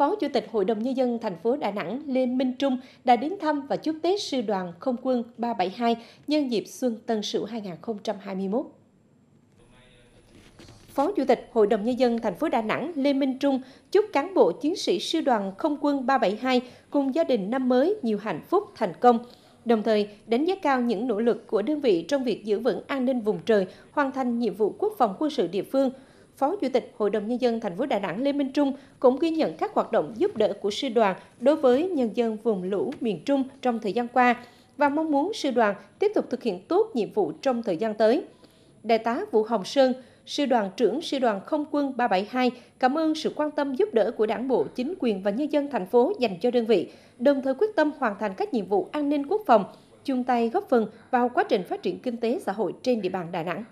Phó Chủ tịch Hội đồng Nhân dân thành phố Đà Nẵng Lê Minh Trung đã đến thăm và chúc Tết Sư đoàn Không quân 372 nhân dịp Xuân Tân Sửu 2021. Phó Chủ tịch Hội đồng Nhân dân thành phố Đà Nẵng Lê Minh Trung chúc cán bộ chiến sĩ Sư đoàn Không quân 372 cùng gia đình năm mới nhiều hạnh phúc, thành công. Đồng thời, đánh giá cao những nỗ lực của đơn vị trong việc giữ vững an ninh vùng trời, hoàn thành nhiệm vụ quốc phòng quân sự địa phương – Phó Chủ tịch Hội đồng Nhân dân thành phố Đà Nẵng Lê Minh Trung cũng ghi nhận các hoạt động giúp đỡ của sư đoàn đối với nhân dân vùng lũ miền Trung trong thời gian qua và mong muốn sư đoàn tiếp tục thực hiện tốt nhiệm vụ trong thời gian tới. Đại tá Vũ Hồng Sơn, sư đoàn trưởng sư đoàn không quân 372 cảm ơn sự quan tâm giúp đỡ của đảng bộ, chính quyền và nhân dân thành phố dành cho đơn vị, đồng thời quyết tâm hoàn thành các nhiệm vụ an ninh quốc phòng, chung tay góp phần vào quá trình phát triển kinh tế xã hội trên địa bàn Đà Nẵng.